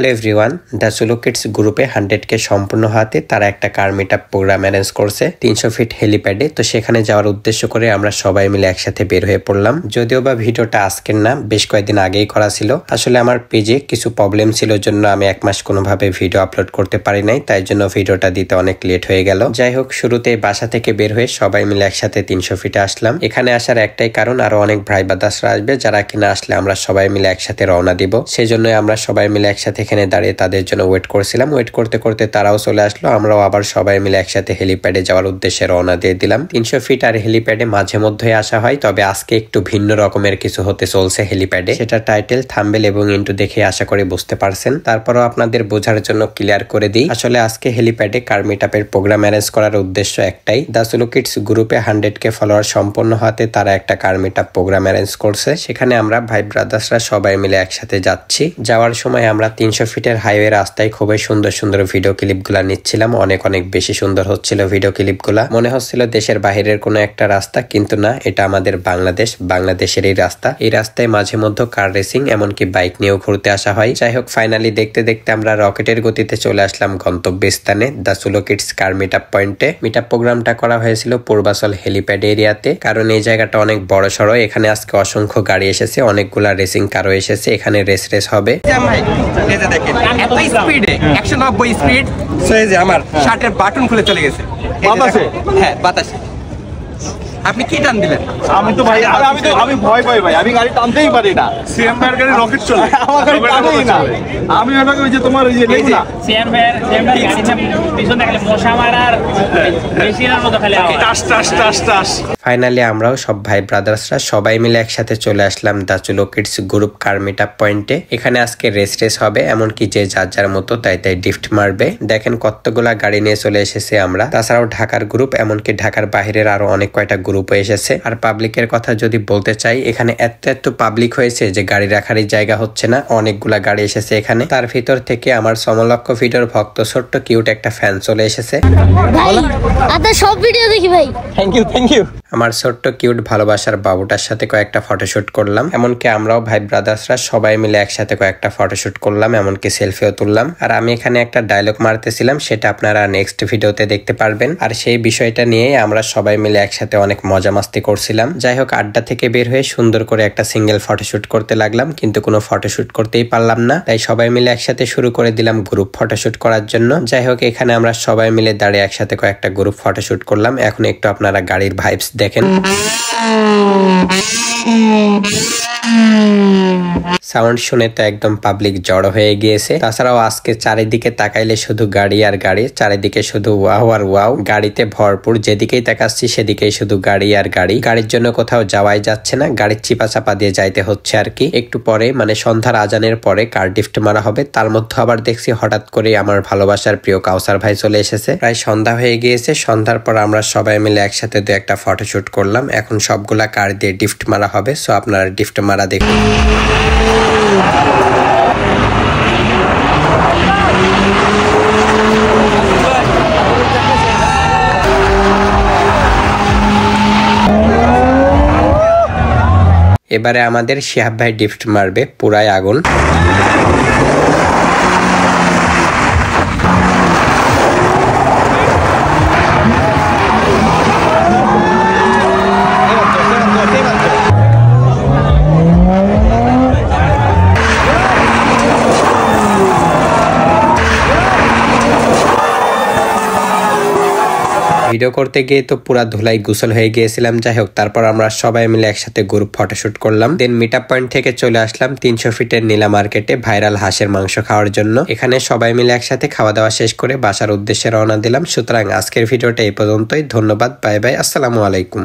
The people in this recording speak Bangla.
hello everyone the solo kids গ্রুপে কে সম্পূর্ণ হাতে তারা একটা car meet up programme arrange করছে তিনশো ফিট হেলিপ্যাডে তো সেখানে যাওয়ার উদ্দেশ্য করে আমরা সবাই মিলে একসাথে বের হয়ে পড়লাম যদিও বা ভিডিওটা আজকের না বেশ কয়েকদিন আগেই করা ছিল আসলে আমার পেজে কিছু প্রবলেম ছিল জন্য আমি এক মাস কোনোভাবে ভিডিও আপলোড করতে পারি নাই তাই জন্য ভিডিওটা দিতে অনেক লেট হয়ে গেল যাই হোক শুরুতে বাসা থেকে বের হয়ে সবাই মিলে একসাথে তিনশো ফিটে আসলাম এখানে আসার একটাই কারণ আরো অনেক ভাই বাদাসরা আসবে যারা কিনা আসলে আমরা সবাই মিলে একসাথে রওনা দিব সেজন্য আমরা সবাই মিলে একসাথে সেখানে দাঁড়িয়ে তাদের জন্য ওয়েট করছিলাম ওয়েট করতে করতে তারাও চলে আসলো আমরাও আবার সবাই মিলে একসাথে হেলিপ্যাডে যাওয়ার উদ্দেশ্যে রওনা দিয়ে দিলাম তিনশো ফিট আর হেলিপ্যাডে মাঝে মধ্যে আসা হয় তবে আজকে একটু ভিন্ন রকমের কিছু হতে চলছে হেলিপ্যাডে সেটা টাইটেল থাম্বেল এবং ইন্টু দেখে আশা করে বুঝতে পারছেন তারপরও আপনাদের বোঝার জন্য ক্লিয়ার করে দিই আসলে আজকে হেলিপ্যাডে কার মিটআপের প্রোগ্রাম অ্যারেঞ্জ করার উদ্দেশ্য একটাই দ্য কিডস গ্রুপে হান্ড্রেড কে ফলোয়ার সম্পন্ন হতে তারা একটা কার মিটআপ প্রোগ্রাম অ্যারেঞ্জ করছে সেখানে আমরা ভাই ব্রাদার্সরা সবাই মিলে একসাথে যাচ্ছি যাওয়ার সময় আমরা তিন তিনশো ফিটের হাইওয়ে রাস্তায় খুবই সুন্দর সুন্দর ভিডিও ক্লিপগুলো নিচ্ছিলাম অনেক অনেক বেশি সুন্দর হচ্ছিল ভিডিও ক্লিপগুলো মনে হচ্ছিল দেশের বাহিরের কোনো একটা রাস্তা কিন্তু না এটা আমাদের বাংলাদেশ বাংলাদেশের এই রাস্তা এই রাস্তায় মাঝে মধ্যে কার রেসিং এমনকি বাইক নিয়েও ঘুরতে আসা হয় যাই হোক ফাইনালি দেখতে দেখতে আমরা রকেটের গতিতে চলে আসলাম গন্তব্যস্থানে the solo kids car meet up পয়েন্টে মিট আপ প্রোগ্রামটা করা হয়েছিল পূর্বাচল হেলিপ্যাড এরিয়াতে কারণ এই জায়গাটা অনেক বড় সড়ো এখানে আজকে অসংখ্য গাড়ি এসেছে অনেকগুলা রেসিং কারও এসেছে এখানে রেস রেস হবে হ্যাঁ এই যে দেখেন এত স্পিডে একশো নব্বই স্পিড সেই যে আমার শার্টের বাটন খুলে চলে গেছে বাতাসে হ্যাঁ বাতাসে আপনি কি টান দিলেন আমি তো ভাই আমি তো আমি ভয় পাই ভাই আমি গাড়ি টানতেই পারি না সিএম ভাইয়ের গাড়ি রকেট চলে আমার গাড়ি টানেই না আমি ওটাকে ওই যে তোমার ওই যে লেগ সিএম ভাইয়ের সিএম ভাইয়ের গাড়িটা পিছনে গেলে মশা মারার মেশিনের মতো খালি টাস টাস টাস টাস ফাইনালি আমরাও সব ভাই ব্রাদার্সরা সবাই মিলে একসাথে চলে আসলাম the solo kids group car meet পয়েন্টে এখানে আজকে রেস রেস হবে এমনকি যে যার যার মতো তাই তাই ডিফট মারবে দেখেন কতগুলা গাড়ি নিয়ে চলে এসেছে আমরা তাছাড়াও ঢাকার গ্রুপ এমনকি ঢাকার বাইরের আরো অনেক কয়টা গ্রুপ এসেছে আর পাবলিকের কথা যদি বলতে চাই এখানে এত এত পাবলিক হয়েছে যে গাড়ি রাখারই জায়গা হচ্ছে না অনেকগুলা গাড়ি এসেছে এখানে তার ভিতর থেকে আমার সমলক্ষ ভিডিওর ভক্ত ছোট্ট কিউট একটা ফ্যান চলে এসেছে সব ভিডিও দেখি ভাই থ্যাংক ইউ থ্যাংক ইউ আমার ছোট্ট কিউট ভালোবাসার বাবুটার সাথে কয়েকটা ফটোশ্যুট করলাম এমনকি আমরাও ভাই ব্রাদার্সরা সবাই মিলে একসাথে কয়েকটা ফটোশ্যুট করলাম এমনকি সেলফিও তুললাম আর আমি এখানে একটা ডায়লগ মারতেছিলাম সেটা আপনারা নেক্সট ভিডিওতে দেখতে পারবেন আর সেই বিষয়টা নিয়েই আমরা সবাই মিলে একসাথে অনেক অনেক মজা মাস্তি করছিলাম যাই হোক আড্ডা থেকে বের হয়ে সুন্দর করে একটা সিঙ্গেল ফটোশ্যুট করতে লাগলাম কিন্তু কোনো ফটোশ্যুট করতেই পারলাম না তাই সবাই মিলে একসাথে শুরু করে দিলাম গ্রুপ ফটোশ্যুট করার জন্য যাই হোক এখানে আমরা সবাই মিলে দাঁড়িয়ে একসাথে কয়েকটা গ্রুপ ফটোশ্যুট করলাম এখন একটু আপনারা গাড়ির ভাইবস দেখেন সাউন্ড শুনে তো একদম পাবলিক জড়ো হয়ে গিয়েছে তাছাড়াও আজকে চারিদিকে তাকাইলে শুধু গাড়ি আর গাড়ি চারিদিকে শুধু ওয়াও আর ওয়াও গাড়িতে ভরপুর যেদিকেই তাকাচ্ছি সেদিকেই শুধু গাড়ি আর গাড়ি গাড়ির জন্য কোথাও যাওয়াই যাচ্ছে না গাড়ির চিপা চাপা দিয়ে যাইতে হচ্ছে আর কি একটু পরে মানে সন্ধ্যার আজানের পরে কার ডিফট মারা হবে তার মধ্যে আবার দেখছি হঠাৎ করে আমার ভালোবাসার প্রিয় কাউসার ভাই চলে এসেছে প্রায় সন্ধ্যা হয়ে গিয়েছে সন্ধ্যার পর আমরা সবাই মিলে একসাথে দু একটা ফটোশুট করলাম এখন সবগুলা কার দিয়ে ডিফট মারা মারা হবে সো আপনারা ডিফটা মারা দেখুন এবারে আমাদের শেহাব ভাই ডিফট মারবে পুরাই আগুন ভিডিও করতে গিয়ে তো পুরা ধুলাই গুসল হয়ে গিয়েছিলাম যাই হোক তারপর আমরা সবাই মিলে একসাথে গ্রুপ ফটোশুট করলাম দেন মিট আপ পয়েন্ট থেকে চলে আসলাম তিনশো ফিটের নীলা মার্কেটে ভাইরাল হাঁসের মাংস খাওয়ার জন্য এখানে সবাই মিলে একসাথে খাওয়া দাওয়া শেষ করে বাসার উদ্দেশ্যে রওনা দিলাম সুতরাং আজকের ভিডিওটা এই পর্যন্তই ধন্যবাদ বাই বাই আসসালামু আলাইকুম